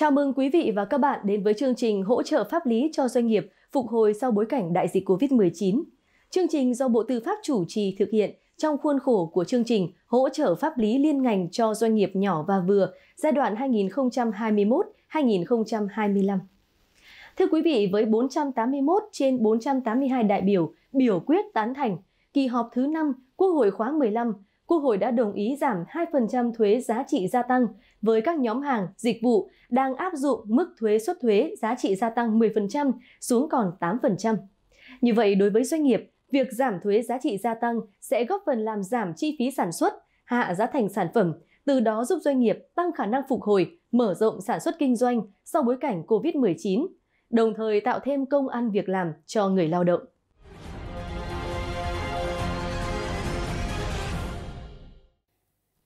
Chào mừng quý vị và các bạn đến với chương trình hỗ trợ pháp lý cho doanh nghiệp phục hồi sau bối cảnh đại dịch COVID-19. Chương trình do Bộ Tư pháp chủ trì thực hiện trong khuôn khổ của chương trình hỗ trợ pháp lý liên ngành cho doanh nghiệp nhỏ và vừa giai đoạn 2021-2025. Thưa quý vị, với 481 trên 482 đại biểu biểu quyết tán thành, kỳ họp thứ 5 Quốc hội khóa 15, Quốc hội đã đồng ý giảm 2% thuế giá trị gia tăng với các nhóm hàng, dịch vụ đang áp dụng mức thuế xuất thuế giá trị gia tăng 10% xuống còn 8%. Như vậy, đối với doanh nghiệp, việc giảm thuế giá trị gia tăng sẽ góp phần làm giảm chi phí sản xuất, hạ giá thành sản phẩm, từ đó giúp doanh nghiệp tăng khả năng phục hồi, mở rộng sản xuất kinh doanh sau bối cảnh COVID-19, đồng thời tạo thêm công ăn việc làm cho người lao động.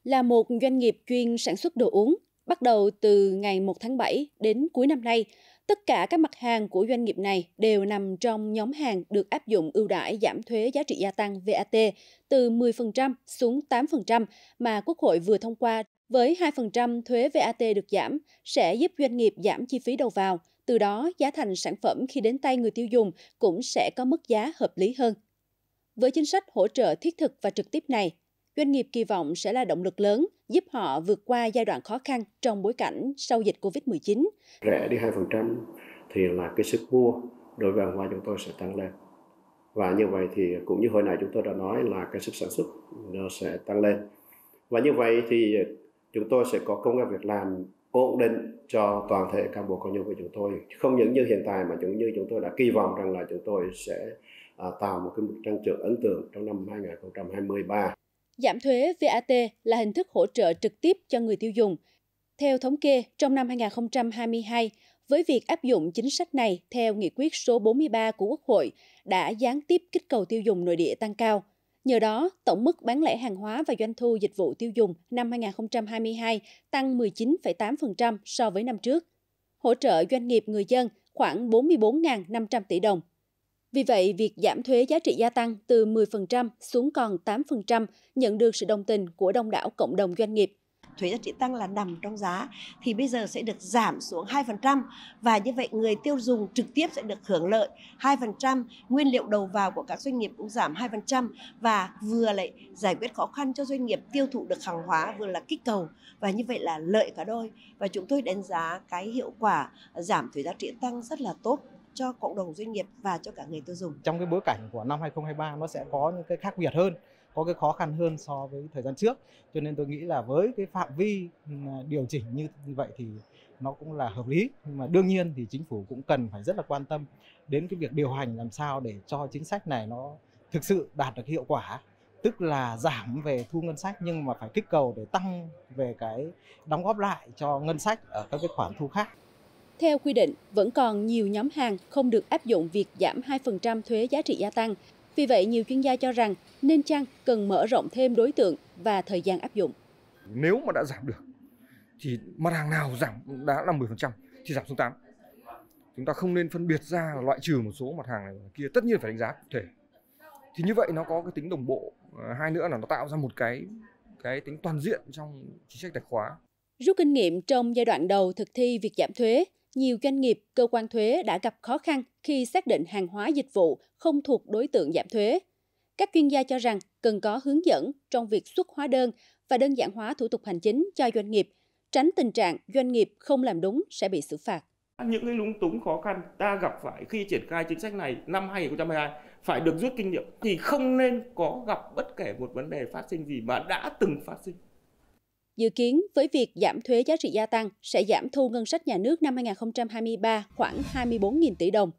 là một doanh nghiệp chuyên sản xuất đồ uống. Bắt đầu từ ngày 1 tháng 7 đến cuối năm nay, tất cả các mặt hàng của doanh nghiệp này đều nằm trong nhóm hàng được áp dụng ưu đãi giảm thuế giá trị gia tăng VAT từ 10% xuống 8% mà Quốc hội vừa thông qua với 2% thuế VAT được giảm sẽ giúp doanh nghiệp giảm chi phí đầu vào, từ đó giá thành sản phẩm khi đến tay người tiêu dùng cũng sẽ có mức giá hợp lý hơn. Với chính sách hỗ trợ thiết thực và trực tiếp này, Doanh nghiệp kỳ vọng sẽ là động lực lớn giúp họ vượt qua giai đoạn khó khăn trong bối cảnh sau dịch Covid-19. Rẻ đi 2% thì là cái sức mua đối với hàng hóa chúng tôi sẽ tăng lên. Và như vậy thì cũng như hồi nãy chúng tôi đã nói là cái sức sản xuất nó sẽ tăng lên. Và như vậy thì chúng tôi sẽ có công an việc làm ổn định cho toàn thể cán bộ công nhân của chúng tôi không những như hiện tại mà cũng như chúng tôi đã kỳ vọng rằng là chúng tôi sẽ à, tạo một cái mức tăng trưởng ấn tượng trong năm 2023 Giảm thuế VAT là hình thức hỗ trợ trực tiếp cho người tiêu dùng. Theo thống kê, trong năm 2022, với việc áp dụng chính sách này theo nghị quyết số 43 của Quốc hội đã gián tiếp kích cầu tiêu dùng nội địa tăng cao. Nhờ đó, tổng mức bán lẻ hàng hóa và doanh thu dịch vụ tiêu dùng năm 2022 tăng 19,8% so với năm trước. Hỗ trợ doanh nghiệp người dân khoảng 44.500 tỷ đồng. Vì vậy, việc giảm thuế giá trị gia tăng từ 10% xuống còn 8% nhận được sự đồng tình của đông đảo cộng đồng doanh nghiệp thuế giá trị tăng là nằm trong giá thì bây giờ sẽ được giảm xuống 2% và như vậy người tiêu dùng trực tiếp sẽ được hưởng lợi 2%, nguyên liệu đầu vào của các doanh nghiệp cũng giảm 2% và vừa lại giải quyết khó khăn cho doanh nghiệp tiêu thụ được hàng hóa vừa là kích cầu và như vậy là lợi cả đôi và chúng tôi đánh giá cái hiệu quả giảm thuế giá trị tăng rất là tốt cho cộng đồng doanh nghiệp và cho cả người tiêu dùng. Trong cái bối cảnh của năm 2023 nó sẽ có những cái khác biệt hơn, có cái khó khăn hơn so với thời gian trước. Cho nên tôi nghĩ là với cái phạm vi ừ, điều chỉnh như vậy thì nó cũng là hợp lý. Nhưng mà đương nhiên thì chính phủ cũng cần phải rất là quan tâm đến cái việc điều hành làm sao để cho chính sách này nó thực sự đạt được hiệu quả tức là giảm về thu ngân sách nhưng mà phải kích cầu để tăng về cái đóng góp lại cho ngân sách ở các cái khoản thu khác. Theo quy định, vẫn còn nhiều nhóm hàng không được áp dụng việc giảm 2% thuế giá trị gia tăng. Vì vậy, nhiều chuyên gia cho rằng nên chăng cần mở rộng thêm đối tượng và thời gian áp dụng. Nếu mà đã giảm được thì mặt hàng nào giảm đã là 10% thì giảm xuống 8. Chúng ta không nên phân biệt ra loại trừ một số mặt hàng này kia, tất nhiên phải đánh giá cụ thể. Thì như vậy nó có cái tính đồng bộ, ờ, hai nữa là nó tạo ra một cái cái tính toàn diện trong chính sách tài khóa. Rút kinh nghiệm trong giai đoạn đầu thực thi việc giảm thuế, nhiều doanh nghiệp, cơ quan thuế đã gặp khó khăn khi xác định hàng hóa dịch vụ không thuộc đối tượng giảm thuế. Các chuyên gia cho rằng cần có hướng dẫn trong việc xuất hóa đơn và đơn giản hóa thủ tục hành chính cho doanh nghiệp, tránh tình trạng doanh nghiệp không làm đúng sẽ bị xử phạt. Những cái lúng túng khó khăn ta gặp phải khi triển khai chính sách này năm 2022 phải được rút kinh nghiệm thì không nên có gặp bất kể một vấn đề phát sinh gì mà đã từng phát sinh. Dự kiến với việc giảm thuế giá trị gia tăng sẽ giảm thu ngân sách nhà nước năm 2023 khoảng 24.000 tỷ đồng.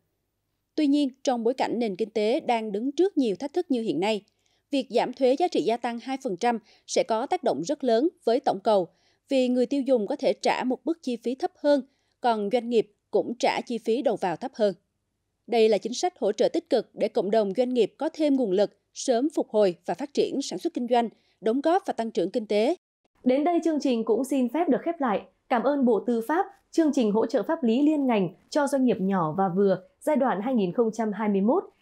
Tuy nhiên, trong bối cảnh nền kinh tế đang đứng trước nhiều thách thức như hiện nay, việc giảm thuế giá trị gia tăng 2% sẽ có tác động rất lớn với tổng cầu, vì người tiêu dùng có thể trả một mức chi phí thấp hơn, còn doanh nghiệp cũng trả chi phí đầu vào thấp hơn. Đây là chính sách hỗ trợ tích cực để cộng đồng doanh nghiệp có thêm nguồn lực, sớm phục hồi và phát triển sản xuất kinh doanh, đóng góp và tăng trưởng kinh tế Đến đây chương trình cũng xin phép được khép lại. Cảm ơn Bộ Tư pháp, chương trình hỗ trợ pháp lý liên ngành cho doanh nghiệp nhỏ và vừa giai đoạn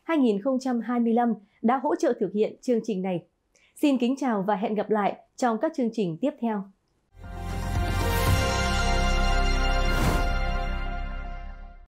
2021-2025 đã hỗ trợ thực hiện chương trình này. Xin kính chào và hẹn gặp lại trong các chương trình tiếp theo.